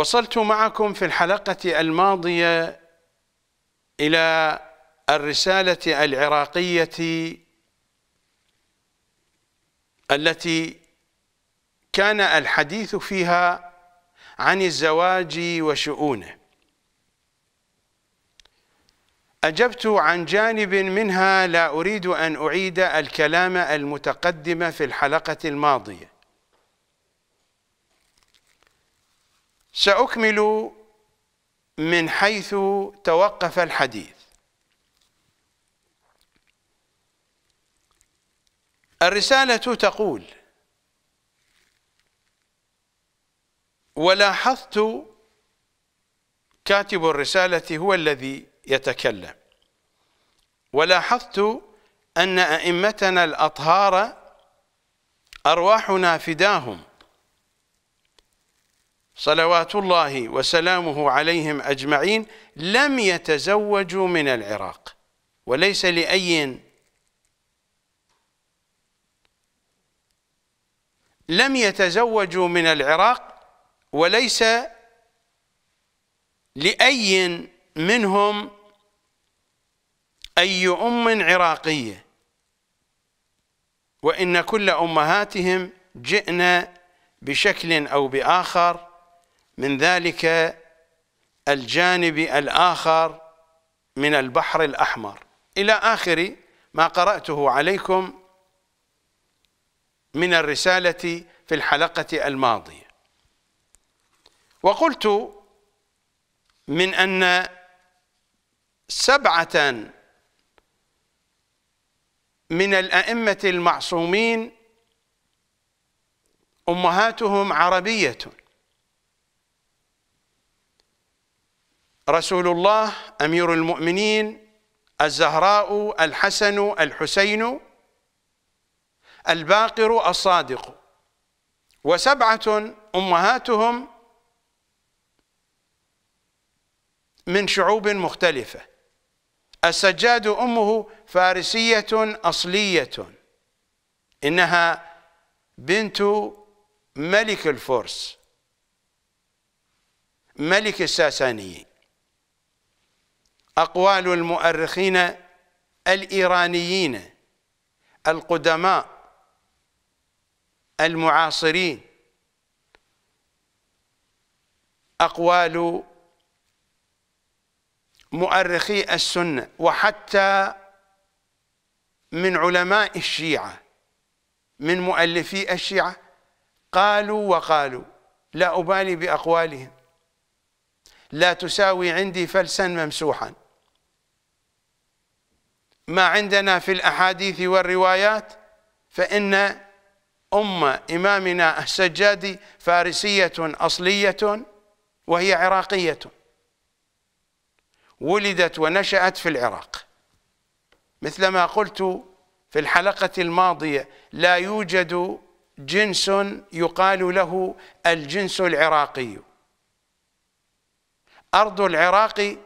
وصلت معكم في الحلقة الماضية إلى الرسالة العراقية التي كان الحديث فيها عن الزواج وشؤونه أجبت عن جانب منها لا أريد أن أعيد الكلام المتقدم في الحلقة الماضية سأكمل من حيث توقف الحديث الرسالة تقول ولاحظت كاتب الرسالة هو الذي يتكلم ولاحظت أن أئمتنا الأطهار أرواحنا فداهم صلوات الله وسلامه عليهم أجمعين لم يتزوجوا من العراق وليس لأي لم يتزوجوا من العراق وليس لأي منهم أي أم عراقية وإن كل أمهاتهم جئنا بشكل أو بآخر من ذلك الجانب الآخر من البحر الأحمر إلى آخر ما قرأته عليكم من الرسالة في الحلقة الماضية وقلت من أن سبعة من الأئمة المعصومين أمهاتهم عربية رسول الله أمير المؤمنين الزهراء الحسن الحسين الباقر الصادق وسبعة أمهاتهم من شعوب مختلفة السجاد أمه فارسية أصلية إنها بنت ملك الفرس ملك الساسانيين أقوال المؤرخين الإيرانيين القدماء المعاصرين أقوال مؤرخي السنة وحتى من علماء الشيعة من مؤلفي الشيعة قالوا وقالوا لا أبالي بأقوالهم لا تساوي عندي فلسا ممسوحا ما عندنا في الأحاديث والروايات فإن أم إمامنا السجادي فارسية أصلية وهي عراقية ولدت ونشأت في العراق مثل ما قلت في الحلقة الماضية لا يوجد جنس يقال له الجنس العراقي أرض العراق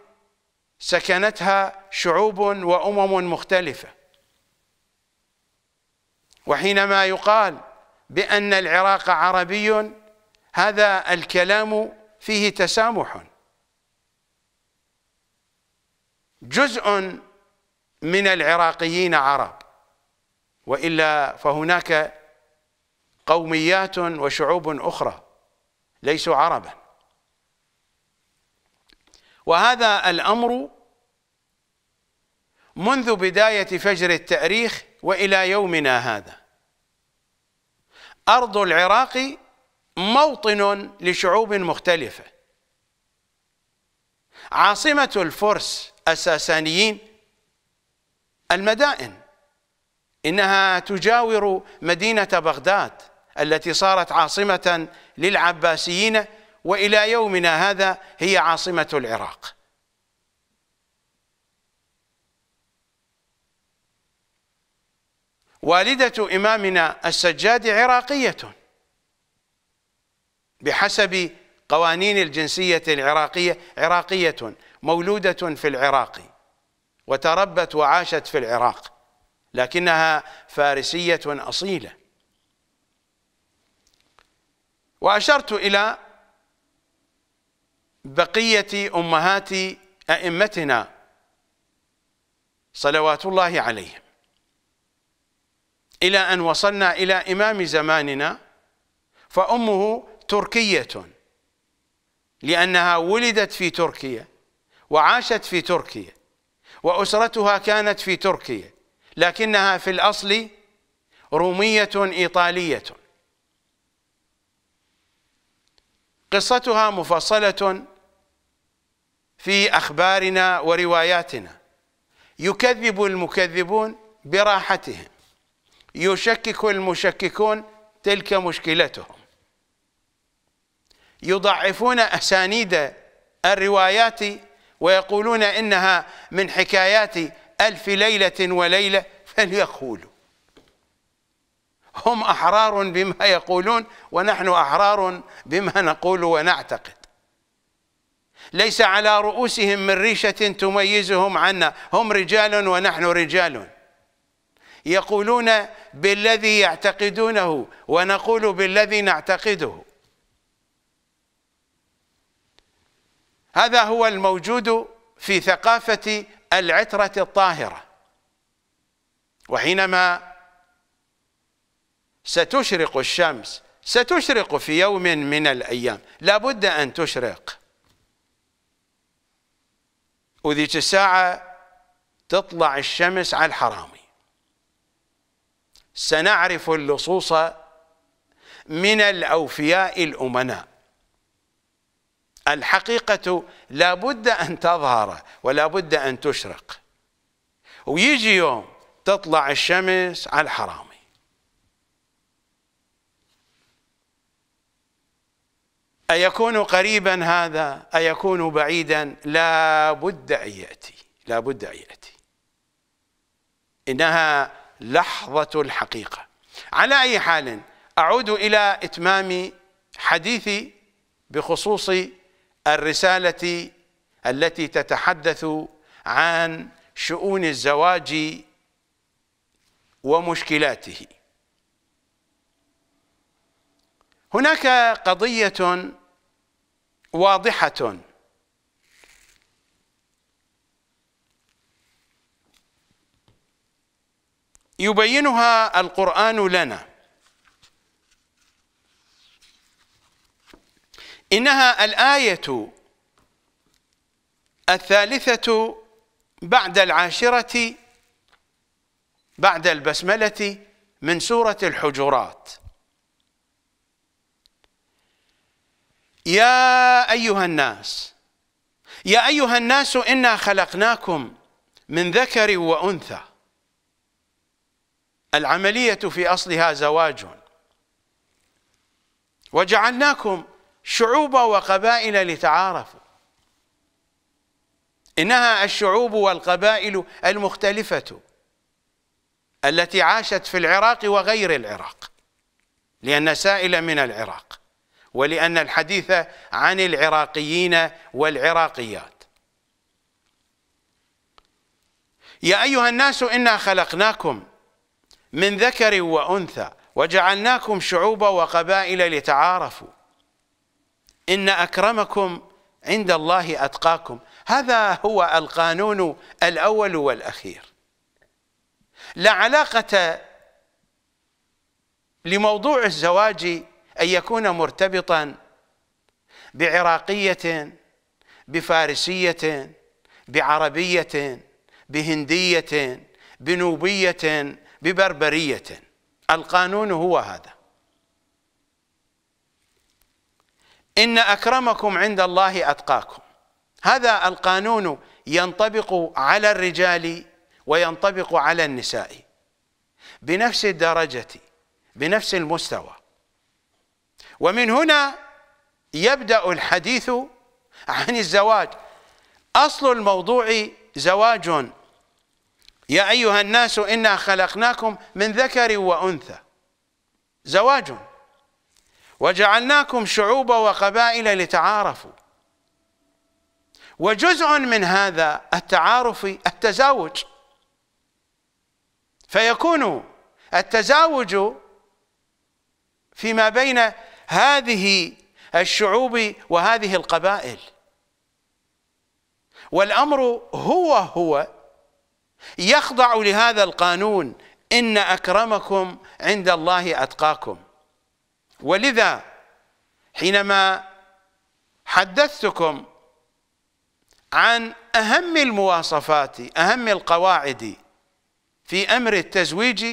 سكنتها شعوب وامم مختلفه وحينما يقال بان العراق عربي هذا الكلام فيه تسامح جزء من العراقيين عرب والا فهناك قوميات وشعوب اخرى ليسوا عربا وهذا الامر منذ بداية فجر التاريخ وإلى يومنا هذا أرض العراق موطن لشعوب مختلفة عاصمة الفرس الساسانيين المدائن إنها تجاور مدينة بغداد التي صارت عاصمة للعباسيين وإلى يومنا هذا هي عاصمة العراق والدة إمامنا السجاد عراقية بحسب قوانين الجنسية العراقية عراقية مولودة في العراق وتربت وعاشت في العراق لكنها فارسية أصيلة وأشرت إلى بقية أمهات أئمتنا صلوات الله عليهم إلى أن وصلنا إلى إمام زماننا فأمه تركية لأنها ولدت في تركيا وعاشت في تركيا وأسرتها كانت في تركيا لكنها في الأصل رومية إيطالية قصتها مفصلة في أخبارنا ورواياتنا يكذب المكذبون براحتهم يشكك المشككون تلك مشكلتهم يضعفون أسانيد الروايات ويقولون إنها من حكايات ألف ليلة وليلة فليقولوا هم أحرار بما يقولون ونحن أحرار بما نقول ونعتقد ليس على رؤوسهم من ريشة تميزهم عنا هم رجال ونحن رجال يقولون بالذي يعتقدونه ونقول بالذي نعتقده هذا هو الموجود في ثقافة العترة الطاهرة وحينما ستشرق الشمس ستشرق في يوم من الأيام لابد أن تشرق وذيك الساعة تطلع الشمس على الحرامي سنعرف اللصوص من الأوفياء الأمناء الحقيقة لا بد أن تظهر ولا بد أن تشرق ويجي يوم تطلع الشمس على الحرامي أيكون قريبا هذا أيكون بعيدا لا بد أن يأتي لا بد أن يأتي إنها لحظة الحقيقة على أي حال أعود إلى إتمام حديثي بخصوص الرسالة التي تتحدث عن شؤون الزواج ومشكلاته هناك قضية واضحة يبينها القرآن لنا إنها الآية الثالثة بعد العاشرة بعد البسملة من سورة الحجرات يا أيها الناس يا أيها الناس إنا خلقناكم من ذكر وأنثى العملية في أصلها زواج وجعلناكم شعوبا وقبائل لتعارفوا إنها الشعوب والقبائل المختلفة التي عاشت في العراق وغير العراق لأن سائل من العراق ولأن الحديث عن العراقيين والعراقيات يا أيها الناس إنا خلقناكم من ذكر وأنثى وجعلناكم شعوبا وقبائل لتعارفوا إن أكرمكم عند الله أتقاكم هذا هو القانون الأول والأخير لا علاقة لموضوع الزواج أن يكون مرتبطا بعراقية بفارسية بعربية بهندية بنوبية ببربرية القانون هو هذا إن أكرمكم عند الله أتقاكم هذا القانون ينطبق على الرجال وينطبق على النساء بنفس الدرجة بنفس المستوى ومن هنا يبدأ الحديث عن الزواج أصل الموضوع زواج يا أيها الناس إنا خلقناكم من ذكر وأنثى زواج وجعلناكم شعوبا وقبائل لتعارفوا وجزء من هذا التعارف التزاوج فيكون التزاوج فيما بين هذه الشعوب وهذه القبائل والأمر هو هو يخضع لهذا القانون إن أكرمكم عند الله أتقاكم ولذا حينما حدثتكم عن أهم المواصفات أهم القواعد في أمر التزويج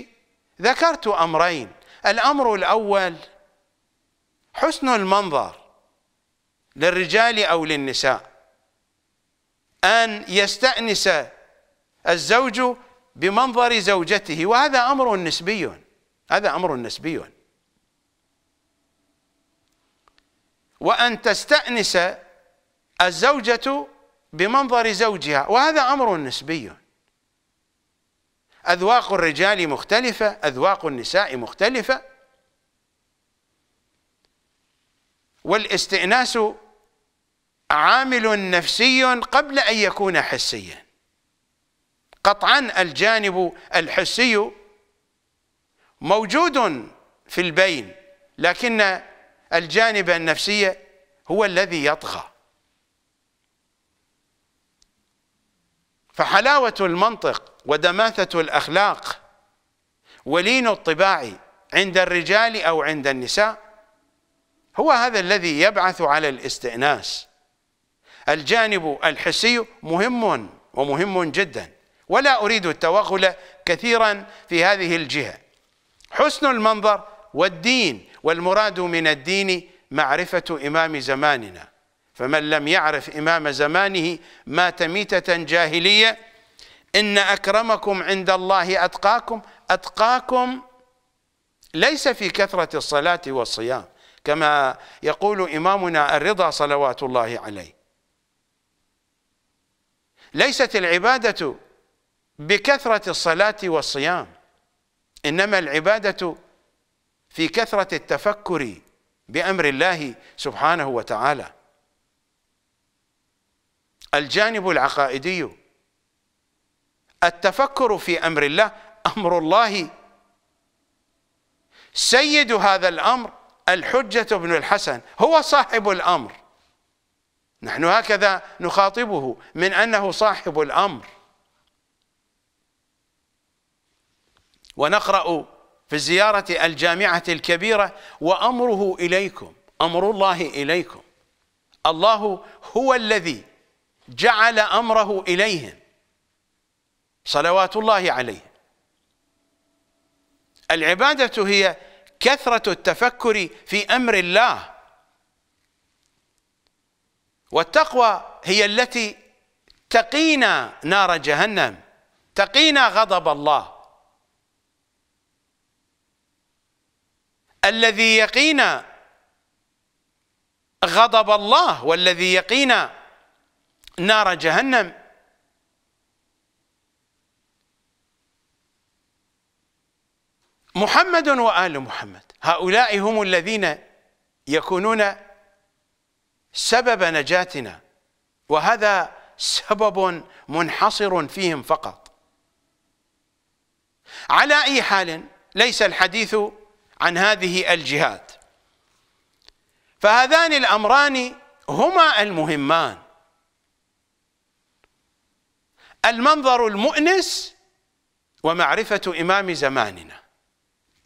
ذكرت أمرين الأمر الأول حسن المنظر للرجال أو للنساء أن يستأنس الزوج بمنظر زوجته وهذا أمر نسبي هذا أمر نسبي وأن تستأنس الزوجة بمنظر زوجها وهذا أمر نسبي أذواق الرجال مختلفة أذواق النساء مختلفة والاستئناس عامل نفسي قبل أن يكون حسياً قطعا الجانب الحسي موجود في البين لكن الجانب النفسي هو الذي يطغى فحلاوة المنطق ودماثة الأخلاق ولين الطباع عند الرجال أو عند النساء هو هذا الذي يبعث على الاستئناس الجانب الحسي مهم ومهم جداً ولا أريد التوغل كثيرا في هذه الجهة حسن المنظر والدين والمراد من الدين معرفة إمام زماننا فمن لم يعرف إمام زمانه مات ميتة جاهلية إن أكرمكم عند الله أتقاكم أتقاكم ليس في كثرة الصلاة والصيام كما يقول إمامنا الرضا صلوات الله عليه ليست العبادة بكثرة الصلاة والصيام إنما العبادة في كثرة التفكر بأمر الله سبحانه وتعالى الجانب العقائدي التفكر في أمر الله أمر الله سيد هذا الأمر الحجة بن الحسن هو صاحب الأمر نحن هكذا نخاطبه من أنه صاحب الأمر ونقرأ في الزيارة الجامعة الكبيرة وأمره إليكم أمر الله إليكم الله هو الذي جعل أمره إليهم صلوات الله عليه العبادة هي كثرة التفكر في أمر الله والتقوى هي التي تقينا نار جهنم تقينا غضب الله الذي يقينا غضب الله والذي يقينا نار جهنم محمد وآل محمد هؤلاء هم الذين يكونون سبب نجاتنا وهذا سبب منحصر فيهم فقط على أي حال ليس الحديث عن هذه الجهات فهذان الأمران هما المهمان المنظر المؤنس ومعرفة إمام زماننا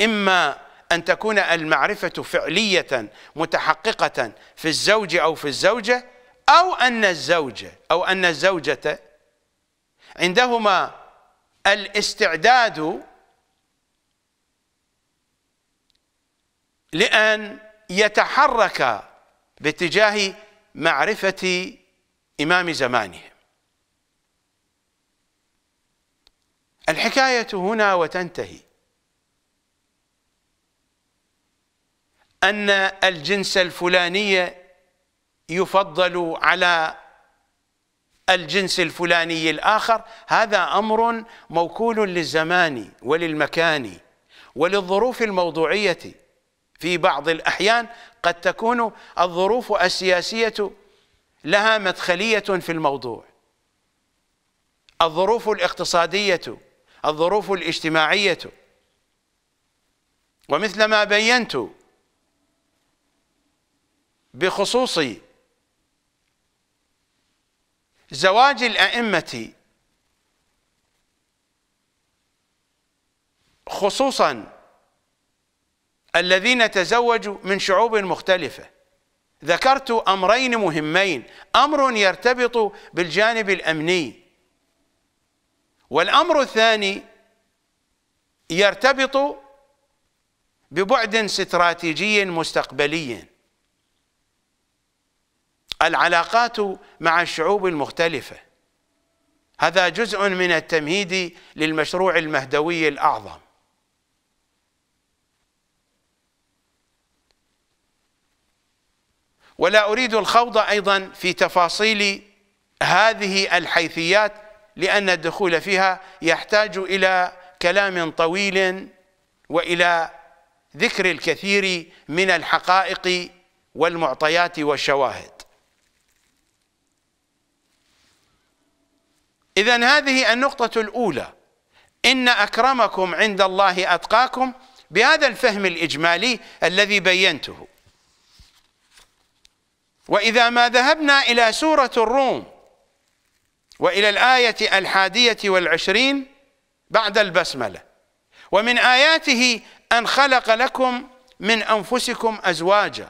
إما أن تكون المعرفة فعلية متحققة في الزوج أو في الزوجة أو أن الزوجة أو أن الزوجة عندهما الاستعداد لأن يتحرك باتجاه معرفة إمام زمانه الحكاية هنا وتنتهي أن الجنس الفلاني يفضل على الجنس الفلاني الآخر هذا أمر موكول للزمان وللمكان وللظروف الموضوعية في بعض الأحيان قد تكون الظروف السياسية لها مدخلية في الموضوع الظروف الاقتصادية الظروف الاجتماعية ومثل ما بينت بخصوص زواج الأئمة خصوصا الذين تزوجوا من شعوب مختلفة ذكرت أمرين مهمين أمر يرتبط بالجانب الأمني والأمر الثاني يرتبط ببعد استراتيجي مستقبلي العلاقات مع الشعوب المختلفة هذا جزء من التمهيد للمشروع المهدوي الأعظم ولا أريد الخوض أيضا في تفاصيل هذه الحيثيات لأن الدخول فيها يحتاج إلى كلام طويل وإلى ذكر الكثير من الحقائق والمعطيات والشواهد إذا هذه النقطة الأولى إن أكرمكم عند الله أتقاكم بهذا الفهم الإجمالي الذي بينته وإذا ما ذهبنا إلى سورة الروم وإلى الآية الحادية والعشرين بعد البسملة ومن آياته أن خلق لكم من أنفسكم أزواجا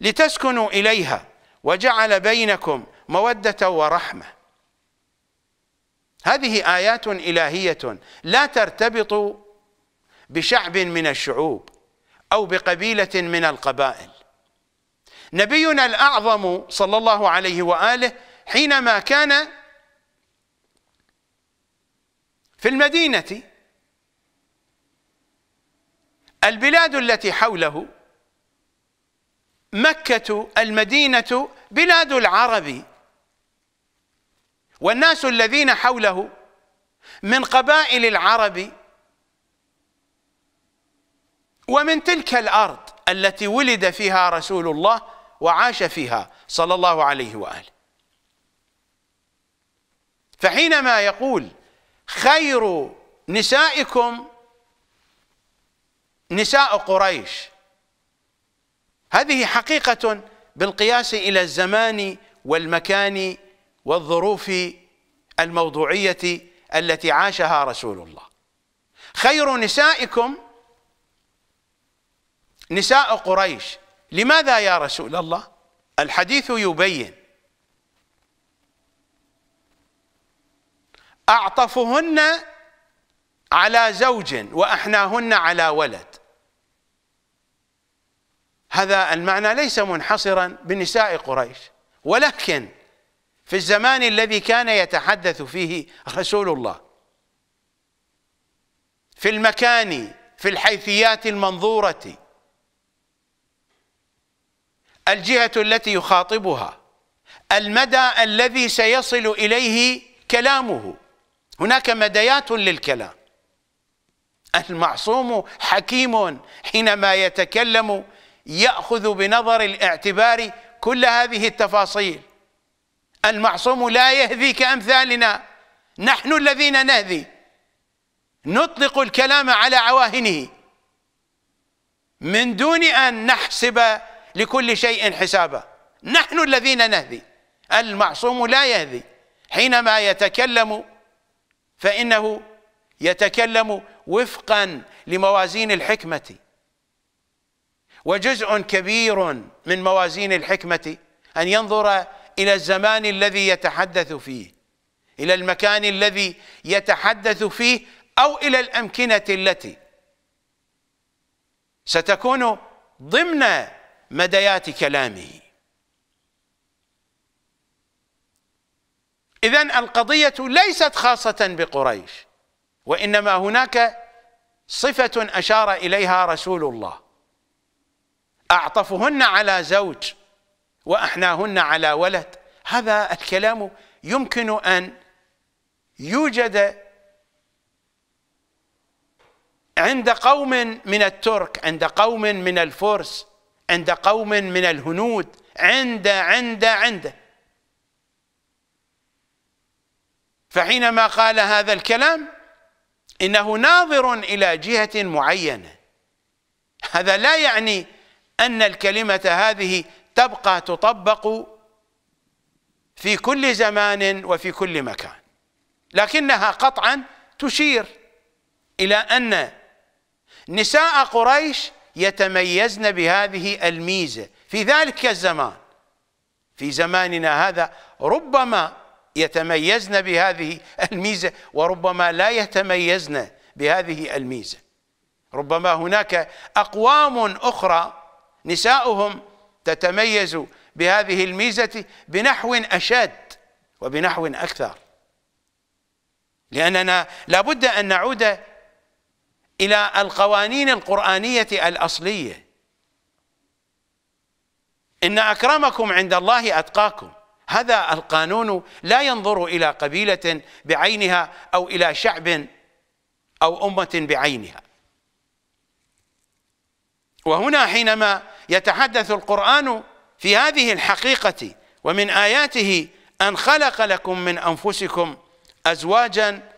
لتسكنوا إليها وجعل بينكم مودة ورحمة هذه آيات إلهية لا ترتبط بشعب من الشعوب أو بقبيلة من القبائل نبينا الأعظم صلى الله عليه وآله حينما كان في المدينة البلاد التي حوله مكة المدينة بلاد العرب والناس الذين حوله من قبائل العرب ومن تلك الأرض التي ولد فيها رسول الله وعاش فيها صلى الله عليه وآله فحينما يقول خير نسائكم نساء قريش هذه حقيقة بالقياس إلى الزمان والمكان والظروف الموضوعية التي عاشها رسول الله خير نسائكم نساء قريش لماذا يا رسول الله الحديث يبين أعطفهن على زوج وأحناهن على ولد هذا المعنى ليس منحصرا بنساء قريش ولكن في الزمان الذي كان يتحدث فيه رسول الله في المكان في الحيثيات المنظوره الجهة التي يخاطبها المدى الذي سيصل إليه كلامه هناك مديات للكلام المعصوم حكيم حينما يتكلم يأخذ بنظر الاعتبار كل هذه التفاصيل المعصوم لا يهذي كأمثالنا نحن الذين نهذي نطلق الكلام على عواهنه من دون أن نحسب لكل شيء حسابه نحن الذين نهدي المعصوم لا يهدي حينما يتكلم فإنه يتكلم وفقا لموازين الحكمة وجزء كبير من موازين الحكمة أن ينظر إلى الزمان الذي يتحدث فيه إلى المكان الذي يتحدث فيه أو إلى الأمكنة التي ستكون ضمن مديات كلامه إذا القضية ليست خاصة بقريش وإنما هناك صفة أشار إليها رسول الله أعطفهن على زوج وأحناهن على ولد هذا الكلام يمكن أن يوجد عند قوم من الترك عند قوم من الفرس عند قوم من الهنود عند عند عند فحينما قال هذا الكلام إنه ناظر إلى جهة معينة هذا لا يعني أن الكلمة هذه تبقى تطبق في كل زمان وفي كل مكان لكنها قطعا تشير إلى أن نساء قريش يتميزن بهذه الميزة في ذلك الزمان في زماننا هذا ربما يتميزن بهذه الميزة وربما لا يتميزن بهذه الميزة ربما هناك أقوام أخرى نساؤهم تتميز بهذه الميزة بنحو أشد وبنحو أكثر لأننا لابد أن نعود إلى القوانين القرآنية الأصلية إن أكرمكم عند الله أتقاكم هذا القانون لا ينظر إلى قبيلة بعينها أو إلى شعب أو أمة بعينها وهنا حينما يتحدث القرآن في هذه الحقيقة ومن آياته أن خلق لكم من أنفسكم أزواجا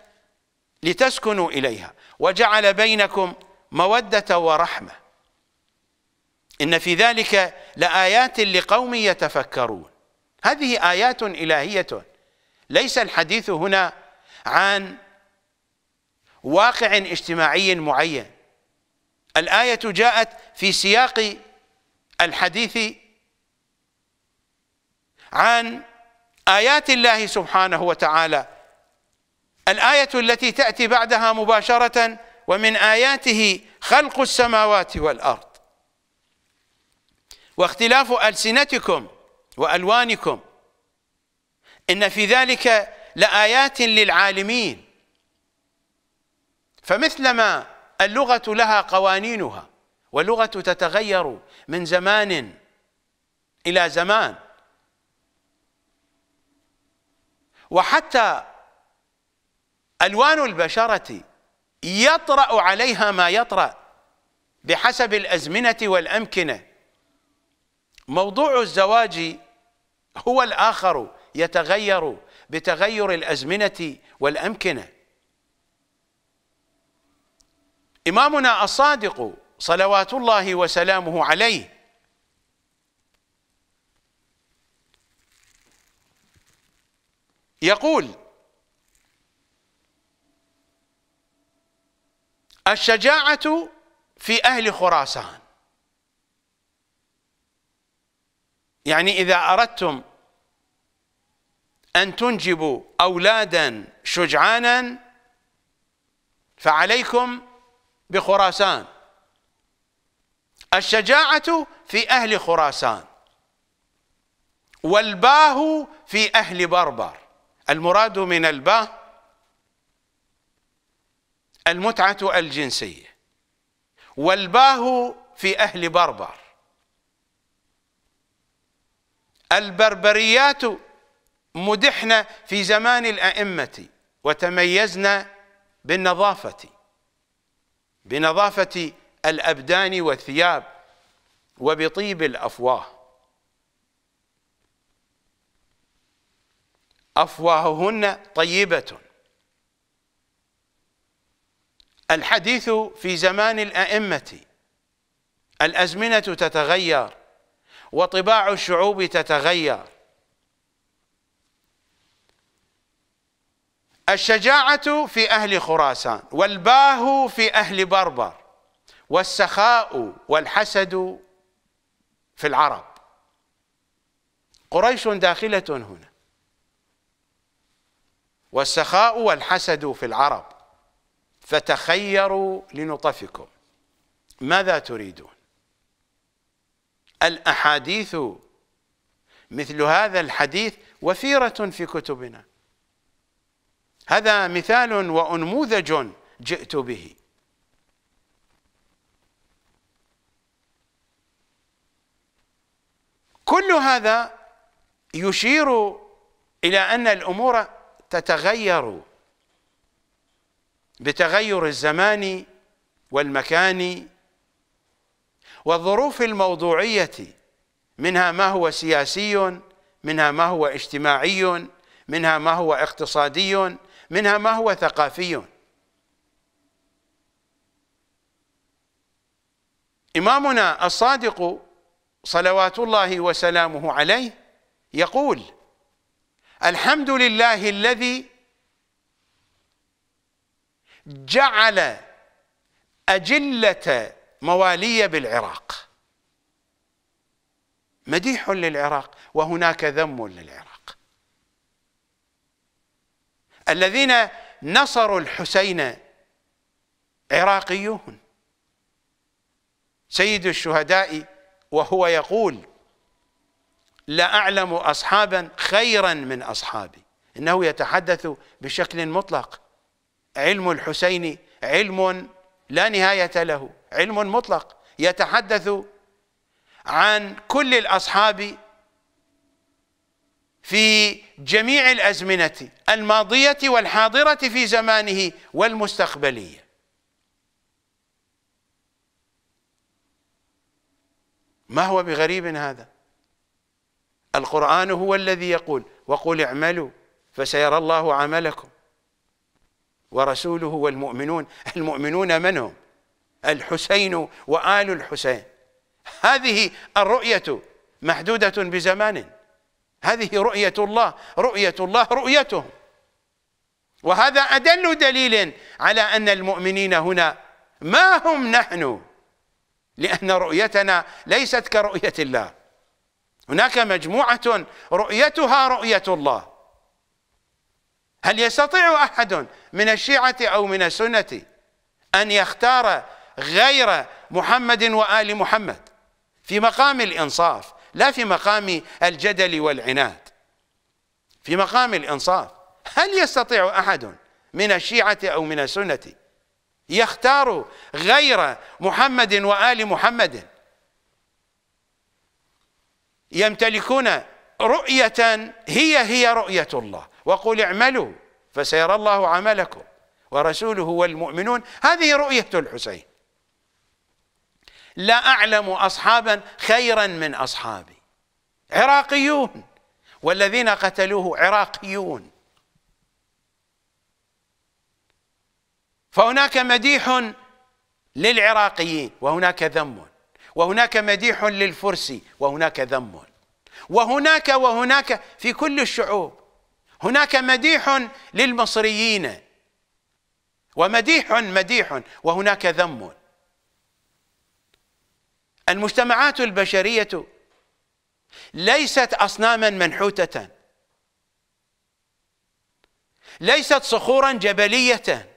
لتسكنوا إليها وجعل بينكم مودة ورحمة إن في ذلك لآيات لقوم يتفكرون هذه آيات إلهية ليس الحديث هنا عن واقع اجتماعي معين الآية جاءت في سياق الحديث عن آيات الله سبحانه وتعالى الآية التي تأتي بعدها مباشرة ومن آياته خلق السماوات والأرض واختلاف ألسنتكم وألوانكم إن في ذلك لآيات للعالمين فمثلما اللغة لها قوانينها واللغة تتغير من زمان إلى زمان وحتى ألوان البشرة يطرأ عليها ما يطرأ بحسب الأزمنة والأمكنة موضوع الزواج هو الآخر يتغير بتغير الأزمنة والأمكنة إمامنا الصادق صلوات الله وسلامه عليه يقول الشجاعة في أهل خراسان يعني إذا أردتم أن تنجبوا أولادا شجعانا فعليكم بخراسان الشجاعة في أهل خراسان والباه في أهل بربر المراد من الباه المتعة الجنسية والباه في أهل بربر البربريات مدحنا في زمان الأئمة وتميزنا بالنظافة بنظافة الأبدان والثياب وبطيب الأفواه أفواههن طيبة الحديث في زمان الأئمة الأزمنة تتغير وطباع الشعوب تتغير الشجاعة في أهل خراسان والباه في أهل بربر والسخاء والحسد في العرب قريش داخلة هنا والسخاء والحسد في العرب فتخيروا لنطفكم ماذا تريدون الأحاديث مثل هذا الحديث وفيرة في كتبنا هذا مثال وأنموذج جئت به كل هذا يشير إلى أن الأمور تتغير بتغير الزمان والمكان والظروف الموضوعية منها ما هو سياسي منها ما هو اجتماعي منها ما هو اقتصادي منها ما هو ثقافي إمامنا الصادق صلوات الله وسلامه عليه يقول الحمد لله الذي جعل أجلة موالية بالعراق مديح للعراق وهناك ذم للعراق الذين نصروا الحسين عراقيون سيد الشهداء وهو يقول لا أعلم أصحابا خيرا من أصحابي إنه يتحدث بشكل مطلق علم الحسين علم لا نهاية له علم مطلق يتحدث عن كل الأصحاب في جميع الأزمنة الماضية والحاضرة في زمانه والمستقبلية ما هو بغريب هذا القرآن هو الذي يقول وقل اعملوا فسيرى الله عملكم ورسوله والمؤمنون المؤمنون من هم الحسين وآل الحسين هذه الرؤية محدودة بزمان هذه رؤية الله رؤية الله رؤيتهم وهذا أدل دليل على أن المؤمنين هنا ما هم نحن لأن رؤيتنا ليست كرؤية الله هناك مجموعة رؤيتها رؤية الله هل يستطيع أحد من الشيعة أو من السنة أن يختار غير محمد وآل محمد في مقام الإنصاف لا في مقام الجدل والعناد في مقام الإنصاف هل يستطيع أحد من الشيعة أو من السنة يختار غير محمد وآل محمد يمتلكون رؤية هي هي رؤية الله وقل اعملوا فسيرى الله عملكم ورسوله والمؤمنون هذه رؤية الحسين لا أعلم أصحابا خيرا من أصحابي عراقيون والذين قتلوه عراقيون فهناك مديح للعراقيين وهناك ذم وهناك مديح للفرسي وهناك ذم وهناك وهناك في كل الشعوب هناك مديح للمصريين ومديح مديح وهناك ذم المجتمعات البشرية ليست أصناما منحوتة ليست صخورا جبلية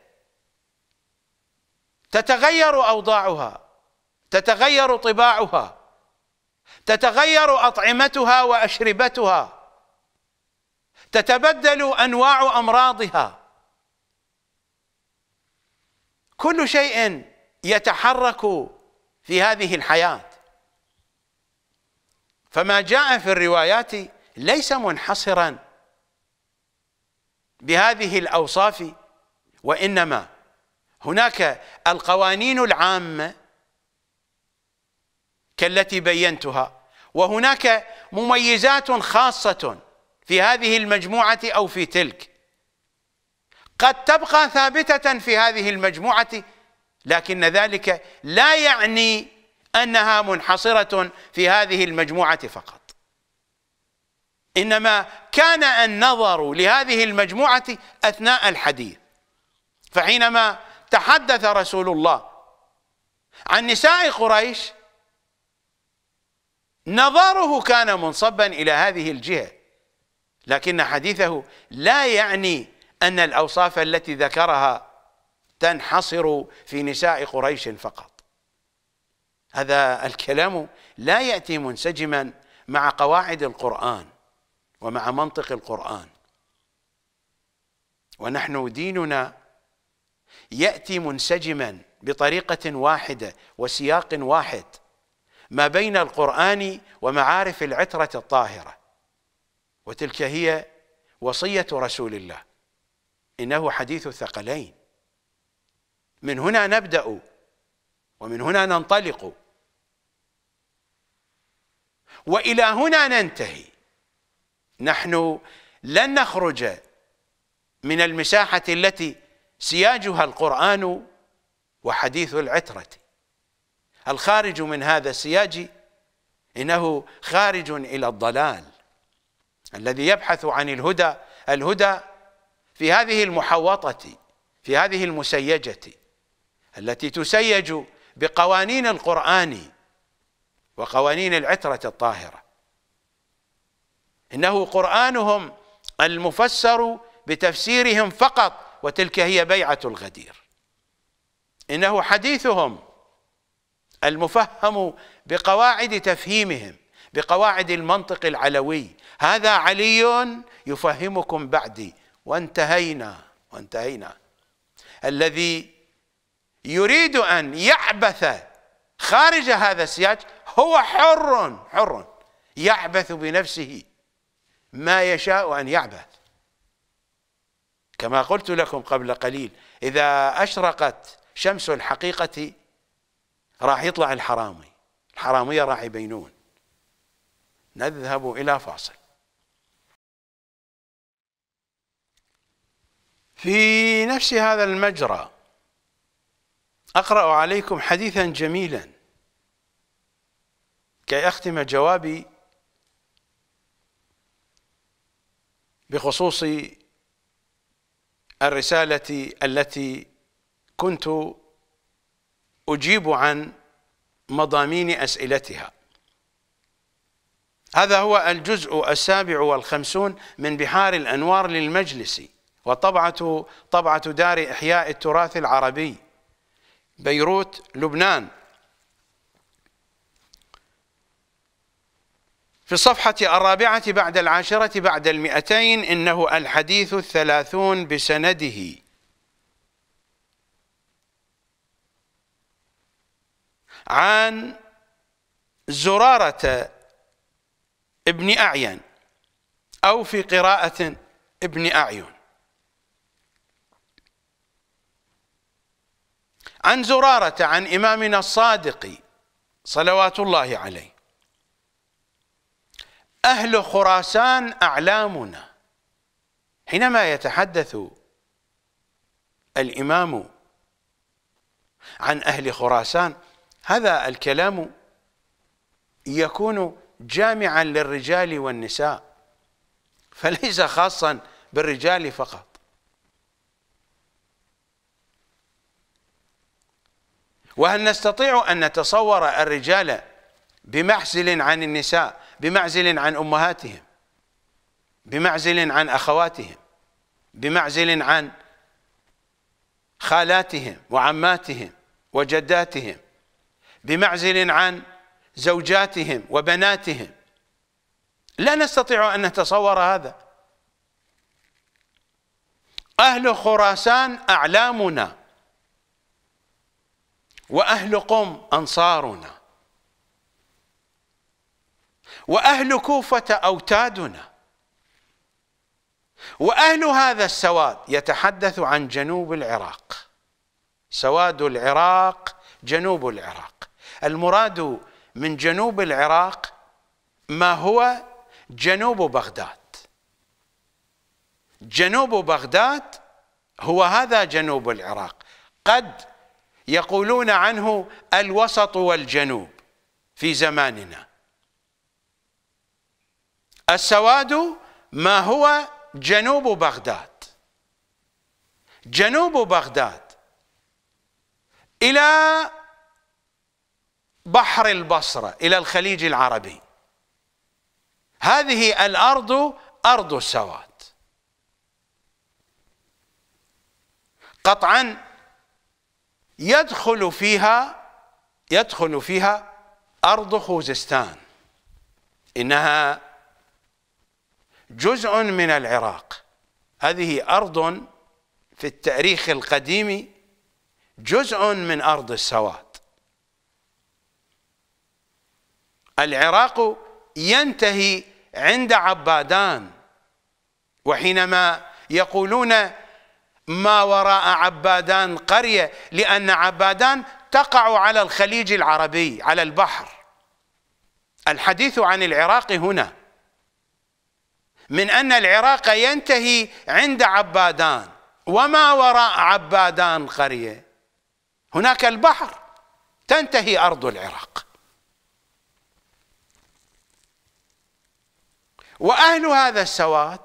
تتغير أوضاعها تتغير طباعها تتغير أطعمتها وأشربتها تتبدل انواع امراضها كل شيء يتحرك في هذه الحياه فما جاء في الروايات ليس منحصرا بهذه الاوصاف وانما هناك القوانين العامه كالتي بينتها وهناك مميزات خاصه في هذه المجموعة أو في تلك قد تبقى ثابتة في هذه المجموعة لكن ذلك لا يعني أنها منحصرة في هذه المجموعة فقط إنما كان النظر لهذه المجموعة أثناء الحديث فحينما تحدث رسول الله عن نساء قريش نظره كان منصبا إلى هذه الجهة لكن حديثه لا يعني أن الأوصاف التي ذكرها تنحصر في نساء قريش فقط هذا الكلام لا يأتي منسجما مع قواعد القرآن ومع منطق القرآن ونحن ديننا يأتي منسجما بطريقة واحدة وسياق واحد ما بين القرآن ومعارف العترة الطاهرة وتلك هي وصية رسول الله إنه حديث الثقلين من هنا نبدأ ومن هنا ننطلق وإلى هنا ننتهي نحن لن نخرج من المساحة التي سياجها القرآن وحديث العترة الخارج من هذا السياج إنه خارج إلى الضلال الذي يبحث عن الهدى الهدى في هذه المحوطة في هذه المسيجة التي تسيج بقوانين القرآن وقوانين العترة الطاهرة إنه قرآنهم المفسر بتفسيرهم فقط وتلك هي بيعة الغدير إنه حديثهم المفهم بقواعد تفهيمهم بقواعد المنطق العلوي هذا علي يفهمكم بعدي وانتهينا وانتهينا الذي يريد أن يعبث خارج هذا السياج هو حر حر يعبث بنفسه ما يشاء أن يعبث كما قلت لكم قبل قليل إذا أشرقت شمس الحقيقة راح يطلع الحرامي الحرامية راح يبينون نذهب إلى فاصل في نفس هذا المجرى أقرأ عليكم حديثا جميلا كي أختم جوابي بخصوص الرسالة التي كنت أجيب عن مضامين أسئلتها هذا هو الجزء السابع والخمسون من بحار الأنوار للمجلس وطبعته طبعة دار إحياء التراث العربي بيروت لبنان في الصفحة الرابعة بعد العاشرة بعد المئتين إنه الحديث الثلاثون بسنده عن زرارة ابن أعين أو في قراءة ابن أعين عن زرارة عن إمامنا الصادق صلوات الله عليه أهل خراسان أعلامنا حينما يتحدث الإمام عن أهل خراسان هذا الكلام يكون جامعا للرجال والنساء فليس خاصا بالرجال فقط وهل نستطيع أن نتصور الرجال بمعزل عن النساء بمعزل عن أمهاتهم بمعزل عن أخواتهم بمعزل عن خالاتهم وعماتهم وجداتهم بمعزل عن زوجاتهم وبناتهم لا نستطيع أن نتصور هذا أهل خراسان أعلامنا وأهل قم أنصارنا وأهل كوفة أوتادنا وأهل هذا السواد يتحدث عن جنوب العراق سواد العراق جنوب العراق المراد من جنوب العراق ما هو جنوب بغداد جنوب بغداد هو هذا جنوب العراق قد يقولون عنه الوسط والجنوب في زماننا السواد ما هو جنوب بغداد جنوب بغداد إلى بحر البصرة إلى الخليج العربي هذه الأرض أرض السواد قطعا يدخل فيها يدخل فيها أرض خوزستان إنها جزء من العراق هذه أرض في التاريخ القديم جزء من أرض السواد العراق ينتهي عند عبادان وحينما يقولون ما وراء عبادان قرية لأن عبادان تقع على الخليج العربي على البحر الحديث عن العراق هنا من أن العراق ينتهي عند عبادان وما وراء عبادان قرية هناك البحر تنتهي أرض العراق وأهل هذا السواد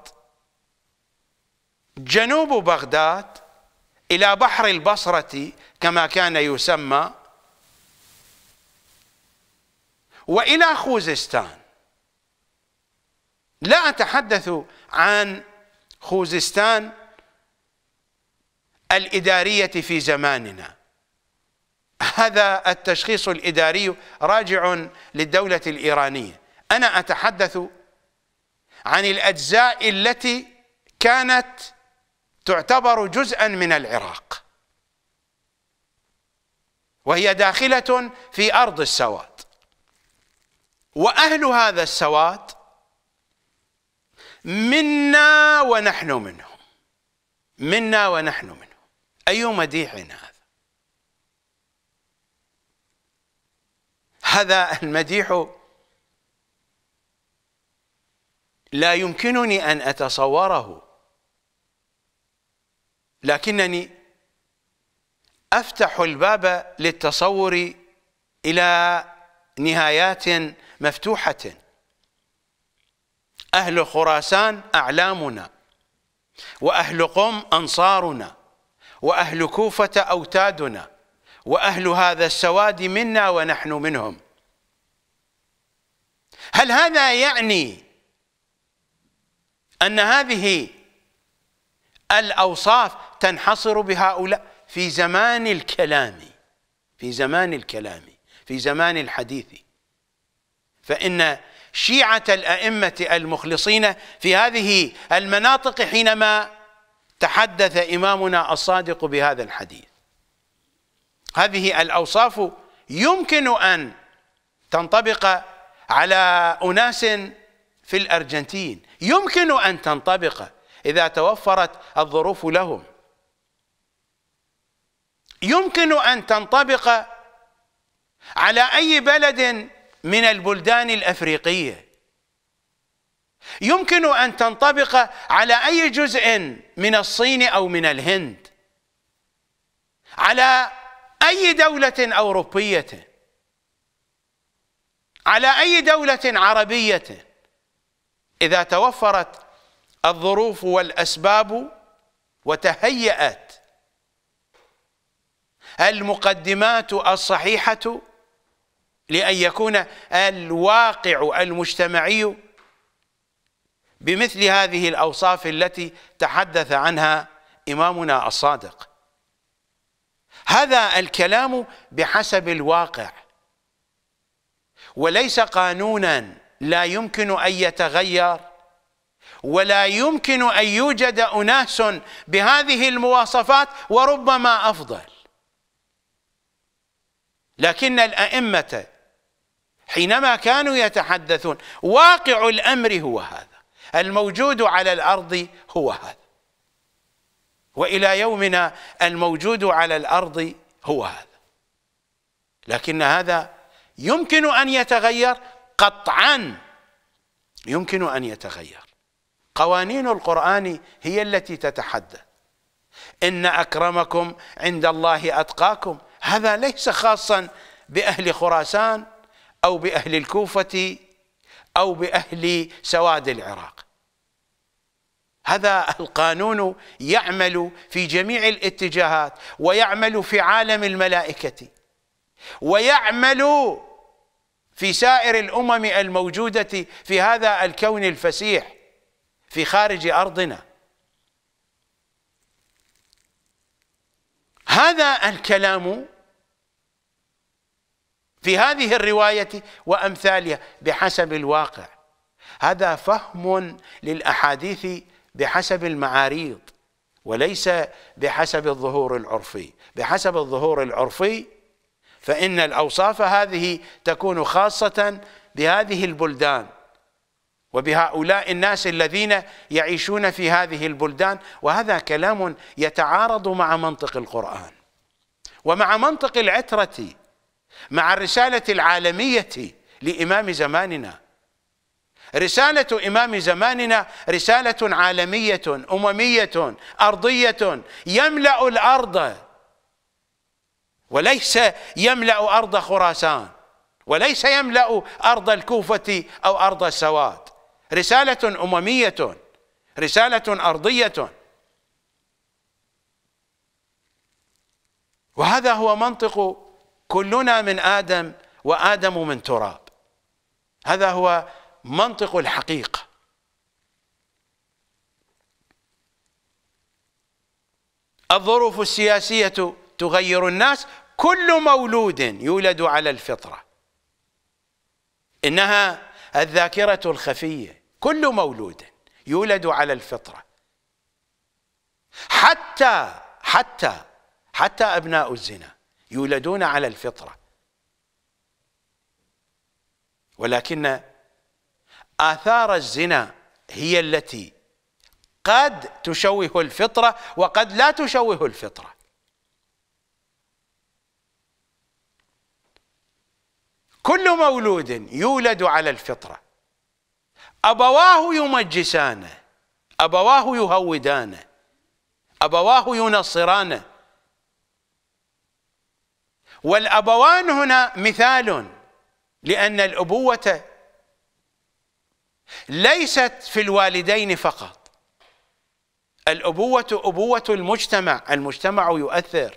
جنوب بغداد إلى بحر البصرة كما كان يسمى وإلى خوزستان لا أتحدث عن خوزستان الإدارية في زماننا هذا التشخيص الإداري راجع للدولة الإيرانية أنا أتحدث عن الأجزاء التي كانت تعتبر جزءا من العراق وهي داخلة في أرض السواد وأهل هذا السواد منا ونحن منهم منا ونحن منهم أي مديح هذا هذا المديح لا يمكنني أن أتصوره لكنني أفتح الباب للتصور إلى نهايات مفتوحة أهل خراسان أعلامنا وأهل قم أنصارنا وأهل كوفة أوتادنا وأهل هذا السواد منا ونحن منهم هل هذا يعني أن هذه الأوصاف تنحصر بهؤلاء في زمان الكلام في زمان الكلام في زمان الحديث فإن شيعة الأئمة المخلصين في هذه المناطق حينما تحدث إمامنا الصادق بهذا الحديث هذه الأوصاف يمكن أن تنطبق على أناس في الأرجنتين يمكن أن تنطبق إذا توفرت الظروف لهم يمكن أن تنطبق على أي بلد من البلدان الأفريقية يمكن أن تنطبق على أي جزء من الصين أو من الهند على أي دولة أوروبية على أي دولة عربية إذا توفرت الظروف والأسباب وتهيأت المقدمات الصحيحة لأن يكون الواقع المجتمعي بمثل هذه الأوصاف التي تحدث عنها إمامنا الصادق هذا الكلام بحسب الواقع وليس قانونا لا يمكن ان يتغير ولا يمكن ان يوجد اناس بهذه المواصفات وربما افضل لكن الائمه حينما كانوا يتحدثون واقع الامر هو هذا الموجود على الارض هو هذا والى يومنا الموجود على الارض هو هذا لكن هذا يمكن ان يتغير قطعا يمكن أن يتغير قوانين القرآن هي التي تتحدث إن أكرمكم عند الله أتقاكم هذا ليس خاصا بأهل خراسان أو بأهل الكوفة أو بأهل سواد العراق هذا القانون يعمل في جميع الاتجاهات ويعمل في عالم الملائكة ويعمل في سائر الامم الموجوده في هذا الكون الفسيح في خارج ارضنا هذا الكلام في هذه الروايه وامثالها بحسب الواقع هذا فهم للاحاديث بحسب المعاريض وليس بحسب الظهور العرفي بحسب الظهور العرفي فإن الأوصاف هذه تكون خاصة بهذه البلدان وبهؤلاء الناس الذين يعيشون في هذه البلدان وهذا كلام يتعارض مع منطق القرآن ومع منطق العترة مع الرسالة العالمية لإمام زماننا رسالة إمام زماننا رسالة عالمية أممية أرضية يملأ الأرض وليس يملا ارض خراسان وليس يملا ارض الكوفه او ارض السواد رساله امميه رساله ارضيه وهذا هو منطق كلنا من ادم وادم من تراب هذا هو منطق الحقيقه الظروف السياسيه تغير الناس كل مولود يولد على الفطرة إنها الذاكرة الخفية كل مولود يولد على الفطرة حتى حتى حتى أبناء الزنا يولدون على الفطرة ولكن آثار الزنا هي التي قد تشوه الفطرة وقد لا تشوه الفطرة كل مولود يولد على الفطرة أبواه يمجسانه أبواه يهودانه أبواه ينصرانه والأبوان هنا مثال لأن الأبوة ليست في الوالدين فقط الأبوة أبوة المجتمع المجتمع يؤثر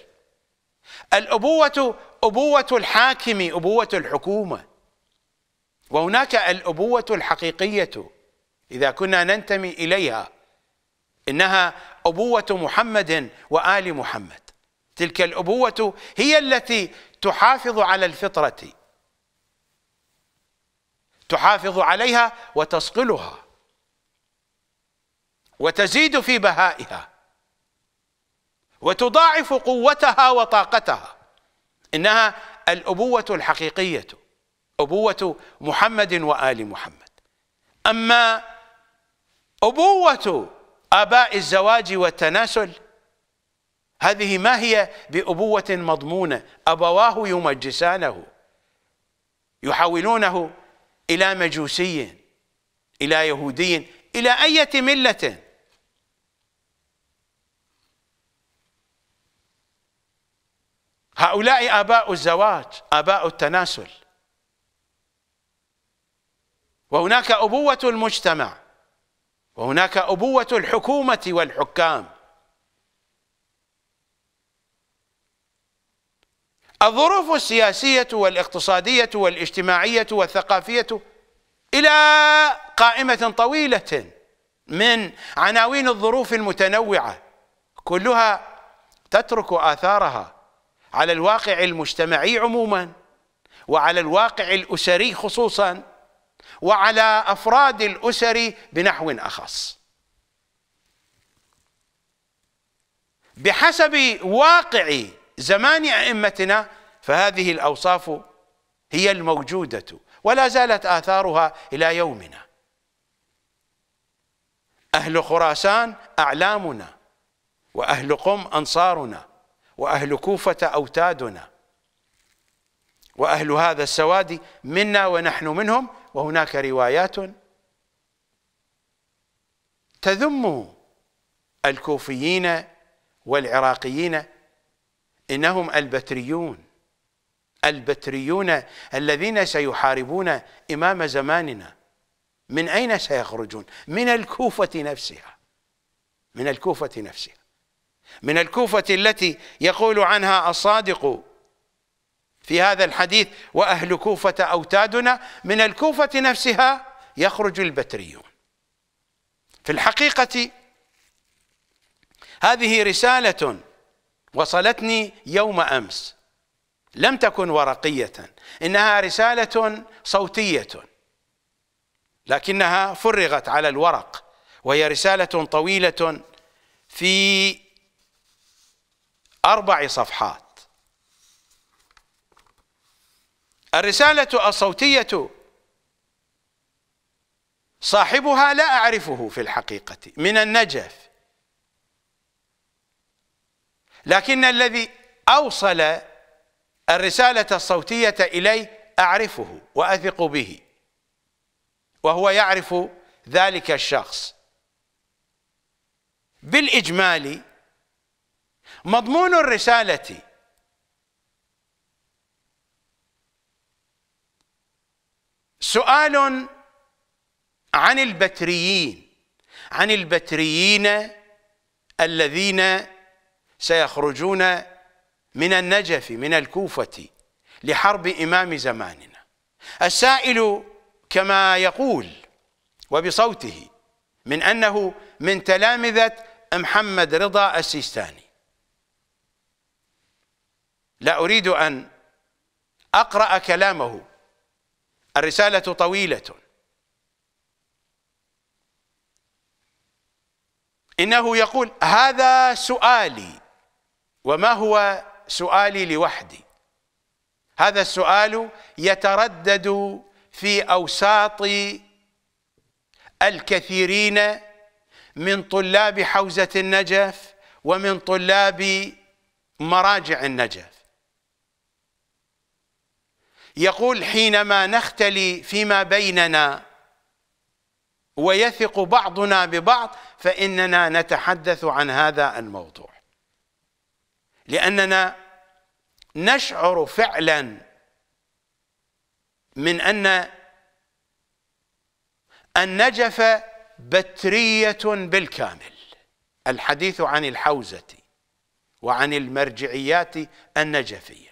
الأبوة أبوة الحاكم أبوة الحكومة وهناك الأبوة الحقيقية إذا كنا ننتمي إليها إنها أبوة محمد وآل محمد تلك الأبوة هي التي تحافظ على الفطرة تحافظ عليها وتصقلها وتزيد في بهائها وتضاعف قوتها وطاقتها إنها الأبوة الحقيقية أبوة محمد وآل محمد أما أبوة آباء الزواج والتناسل هذه ما هي بأبوة مضمونة أبواه يمجسانه يحولونه إلى مجوسي إلى يهودي إلى أية ملة هؤلاء آباء الزواج آباء التناسل وهناك أبوة المجتمع وهناك أبوة الحكومة والحكام الظروف السياسية والاقتصادية والاجتماعية والثقافية إلى قائمة طويلة من عناوين الظروف المتنوعة كلها تترك آثارها على الواقع المجتمعي عموما وعلى الواقع الاسري خصوصا وعلى افراد الاسر بنحو اخص بحسب واقع زمان ائمتنا فهذه الاوصاف هي الموجوده ولا زالت اثارها الى يومنا اهل خراسان اعلامنا واهل قم انصارنا وأهل كوفة أوتادنا وأهل هذا السواد منا ونحن منهم وهناك روايات تذم الكوفيين والعراقيين إنهم البتريون البتريون الذين سيحاربون إمام زماننا من أين سيخرجون؟ من الكوفة نفسها من الكوفة نفسها من الكوفة التي يقول عنها الصادق في هذا الحديث وأهل كوفة أوتادنا من الكوفة نفسها يخرج البتريون في الحقيقة هذه رسالة وصلتني يوم أمس لم تكن ورقية إنها رسالة صوتية لكنها فرغت على الورق وهي رسالة طويلة في أربع صفحات الرسالة الصوتية صاحبها لا أعرفه في الحقيقة من النجف لكن الذي أوصل الرسالة الصوتية إليه أعرفه وأثق به وهو يعرف ذلك الشخص بالإجمال مضمون الرسالة سؤال عن البتريين عن البتريين الذين سيخرجون من النجف من الكوفة لحرب إمام زماننا السائل كما يقول وبصوته من أنه من تلامذة محمد رضا السيستاني لا أريد أن أقرأ كلامه الرسالة طويلة إنه يقول هذا سؤالي وما هو سؤالي لوحدي هذا السؤال يتردد في أوساط الكثيرين من طلاب حوزة النجف ومن طلاب مراجع النجف يقول حينما نختلي فيما بيننا ويثق بعضنا ببعض فإننا نتحدث عن هذا الموضوع لأننا نشعر فعلا من أن النجف بترية بالكامل الحديث عن الحوزة وعن المرجعيات النجفية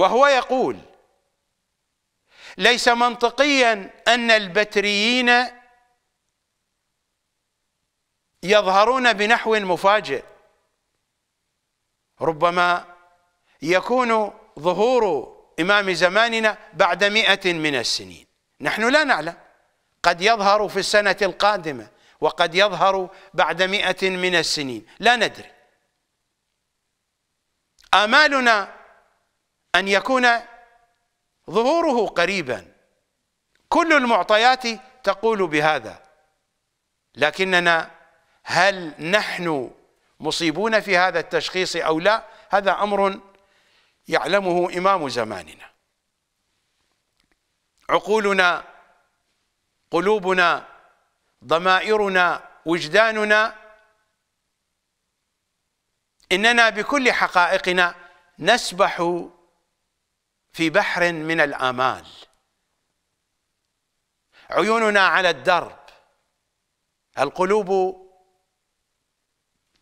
وهو يقول ليس منطقيا أن البتريين يظهرون بنحو مفاجئ ربما يكون ظهور إمام زماننا بعد مئة من السنين نحن لا نعلم قد يظهر في السنة القادمة وقد يظهر بعد مئة من السنين لا ندري آمالنا أن يكون ظهوره قريبا كل المعطيات تقول بهذا لكننا هل نحن مصيبون في هذا التشخيص أو لا هذا أمر يعلمه إمام زماننا عقولنا قلوبنا ضمائرنا وجداننا إننا بكل حقائقنا نسبح في بحر من الآمال عيوننا على الدرب القلوب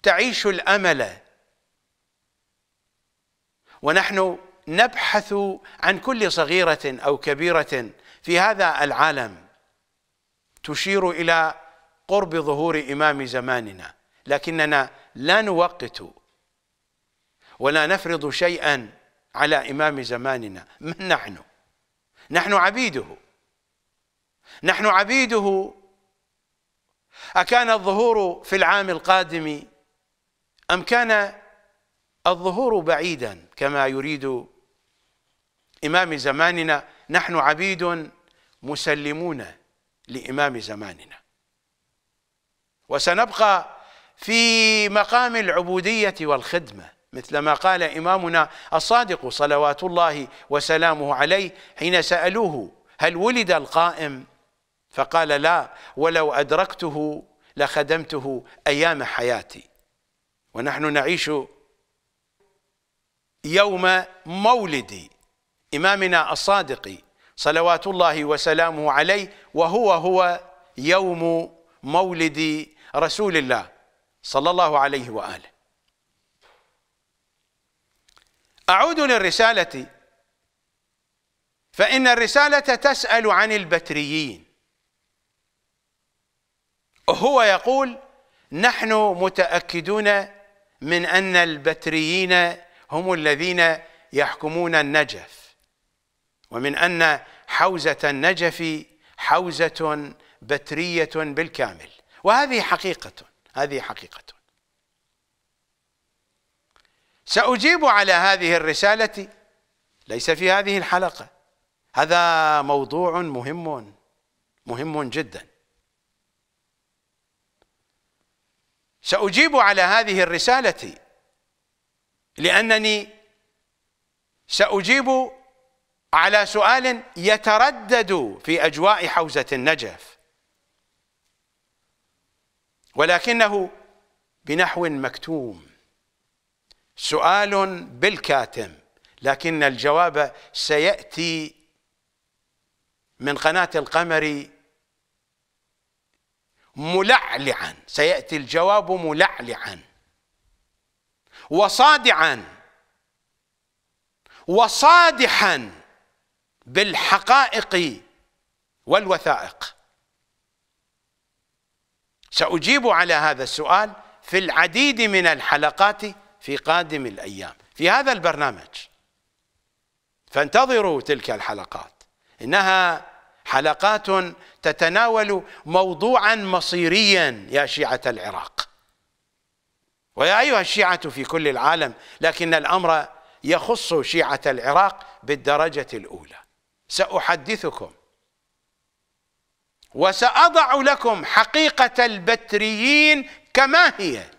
تعيش الأمل ونحن نبحث عن كل صغيرة أو كبيرة في هذا العالم تشير إلى قرب ظهور إمام زماننا لكننا لا نوقت ولا نفرض شيئا على إمام زماننا من نحن نحن عبيده نحن عبيده أكان الظهور في العام القادم أم كان الظهور بعيدا كما يريد إمام زماننا نحن عبيد مسلمون لإمام زماننا وسنبقى في مقام العبودية والخدمة مثل ما قال إمامنا الصادق صلوات الله وسلامه عليه حين سألوه هل ولد القائم فقال لا ولو أدركته لخدمته أيام حياتي ونحن نعيش يوم مولد إمامنا الصادق صلوات الله وسلامه عليه وهو هو يوم مولد رسول الله صلى الله عليه وآله أعود للرسالة فإن الرسالة تسأل عن البتريين هو يقول نحن متأكدون من أن البتريين هم الذين يحكمون النجف ومن أن حوزة النجف حوزة بترية بالكامل وهذه حقيقة هذه حقيقة سأجيب على هذه الرسالة ليس في هذه الحلقة هذا موضوع مهم مهم جدا سأجيب على هذه الرسالة لأنني سأجيب على سؤال يتردد في أجواء حوزة النجف ولكنه بنحو مكتوم سؤال بالكاتم لكن الجواب سياتي من قناه القمر ملعلعا سياتي الجواب ملعلعا وصادعا وصادحا بالحقائق والوثائق ساجيب على هذا السؤال في العديد من الحلقات في قادم الأيام في هذا البرنامج فانتظروا تلك الحلقات إنها حلقات تتناول موضوعا مصيريا يا شيعة العراق ويا أيها الشيعة في كل العالم لكن الأمر يخص شيعة العراق بالدرجة الأولى سأحدثكم وسأضع لكم حقيقة البتريين كما هي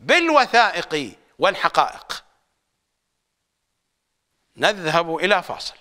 بالوثائق والحقائق نذهب إلى فاصل